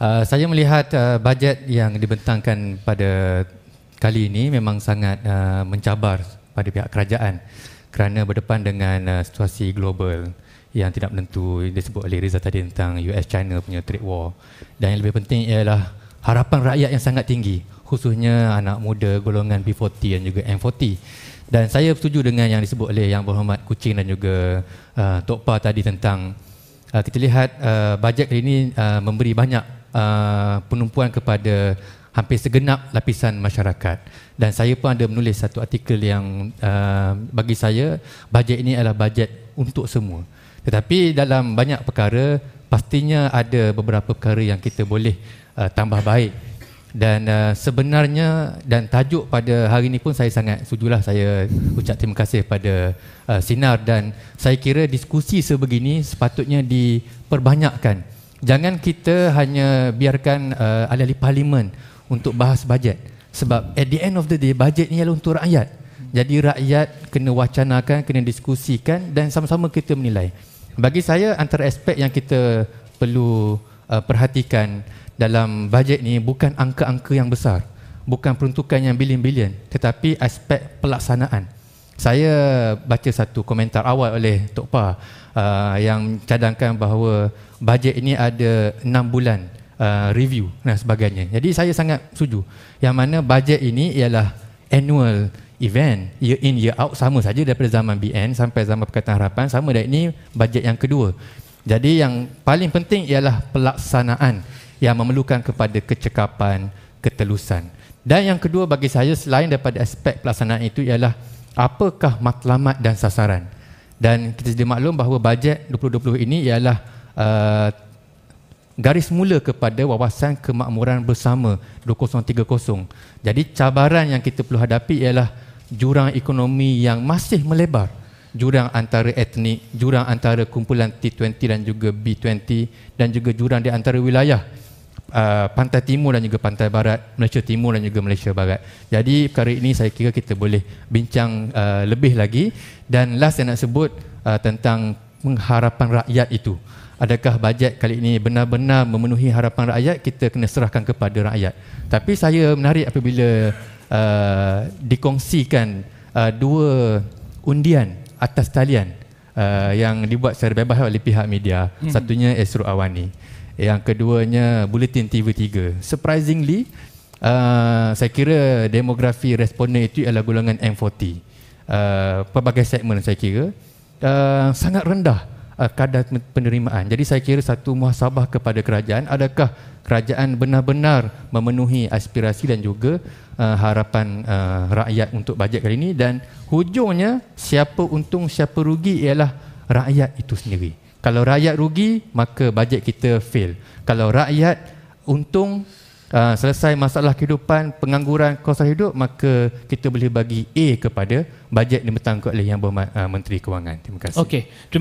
Uh, saya melihat uh, bajet yang dibentangkan pada kali ini memang sangat uh, mencabar pada pihak kerajaan kerana berdepan dengan uh, situasi global yang tidak menentu disebut oleh Riza tadi tentang US China punya trade war dan yang lebih penting ialah harapan rakyat yang sangat tinggi khususnya anak muda golongan B40 dan juga M40 dan saya setuju dengan yang disebut oleh Yang Berhormat Kucing dan juga uh, Tok Pa tadi tentang uh, kita lihat uh, bajet kali ini uh, memberi banyak Uh, penumpuan kepada hampir segenap lapisan masyarakat dan saya pun ada menulis satu artikel yang uh, bagi saya bajet ini adalah bajet untuk semua tetapi dalam banyak perkara pastinya ada beberapa perkara yang kita boleh uh, tambah baik dan uh, sebenarnya dan tajuk pada hari ini pun saya sangat sujulah saya ucap terima kasih pada uh, Sinar dan saya kira diskusi sebegini sepatutnya diperbanyakkan jangan kita hanya biarkan uh, ahli-ahli parlimen untuk bahas bajet sebab at the end of the day bajet ni ialah untuk rakyat jadi rakyat kena wacanakan kena diskusikan dan sama-sama kita menilai bagi saya antara aspek yang kita perlu uh, perhatikan dalam bajet ni bukan angka-angka yang besar bukan peruntukan yang bilion-bilion tetapi aspek pelaksanaan saya baca satu komentar awal oleh Tok Pa uh, yang cadangkan bahawa bajet ini ada 6 bulan uh, review dan sebagainya. Jadi saya sangat setuju. Yang mana bajet ini ialah annual event year in year out sama saja daripada zaman BN sampai zaman Perkataan Harapan sama dan ini bajet yang kedua. Jadi yang paling penting ialah pelaksanaan yang memerlukan kepada kecekapan, ketelusan. Dan yang kedua bagi saya selain daripada aspek pelaksanaan itu ialah apakah matlamat dan sasaran dan kita sedia maklum bahawa bajet 2020 ini ialah uh, garis mula kepada wawasan kemakmuran bersama 2030 jadi cabaran yang kita perlu hadapi ialah jurang ekonomi yang masih melebar jurang antara etnik, jurang antara kumpulan T20 dan juga B20 dan juga jurang di antara wilayah Uh, pantai timur dan juga pantai barat Malaysia timur dan juga Malaysia barat jadi perkara ini saya kira kita boleh bincang uh, lebih lagi dan last yang nak sebut uh, tentang pengharapan rakyat itu adakah bajet kali ini benar-benar memenuhi harapan rakyat kita kena serahkan kepada rakyat tapi saya menarik apabila uh, dikongsikan uh, dua undian atas talian uh, yang dibuat secara bebas oleh pihak media hmm. satunya Esru Awani yang keduanya Bulletin TV3. Surprisingly, uh, saya kira demografi responden itu ialah golongan M40. Uh, pelbagai segmen saya kira uh, sangat rendah uh, kadar penerimaan. Jadi saya kira satu muhasabah kepada kerajaan adakah kerajaan benar-benar memenuhi aspirasi dan juga uh, harapan uh, rakyat untuk bajet kali ini dan hujungnya siapa untung siapa rugi ialah rakyat itu sendiri. Kalau rakyat rugi, maka bajet kita fail. Kalau rakyat untung, uh, selesai masalah kehidupan, pengangguran, kos hidup, maka kita boleh bagi A kepada bajet yang bertanggung oleh Yang Berhormat uh, ah, Menteri Kewangan. Terima kasih. Okay. Terima